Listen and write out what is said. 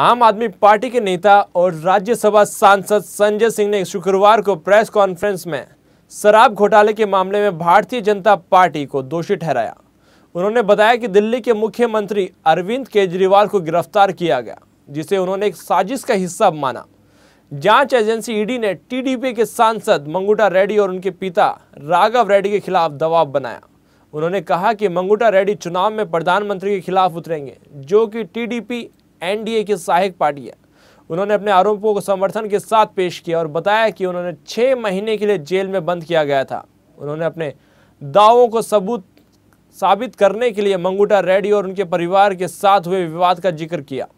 आम आदमी पार्टी के नेता और राज्यसभा सांसद संजय सिंह ने शुक्रवार को प्रेस कॉन्फ्रेंस में शराब घोटाले के मामले में भारतीय जनता पार्टी को दोषी ठहराया उन्होंने बताया कि दिल्ली के मुख्यमंत्री अरविंद केजरीवाल को गिरफ्तार किया गया जिसे उन्होंने एक साजिश का हिस्सा माना जांच एजेंसी ईडी ने टीडीपी के सांसद मंगूटा रेड्डी और उनके पिता राघव रेड्डी के खिलाफ दबाव बनाया उन्होंने कहा कि मंगूटा रेड्डी चुनाव में प्रधानमंत्री के खिलाफ उतरेंगे जो कि टीडीपी एनडीए की सहायक पार्टी है उन्होंने अपने आरोपों को समर्थन के साथ पेश किया और बताया कि उन्होंने छह महीने के लिए जेल में बंद किया गया था उन्होंने अपने दावों को सबूत साबित करने के लिए मंगूटा रेड्डी और उनके परिवार के साथ हुए विवाद का जिक्र किया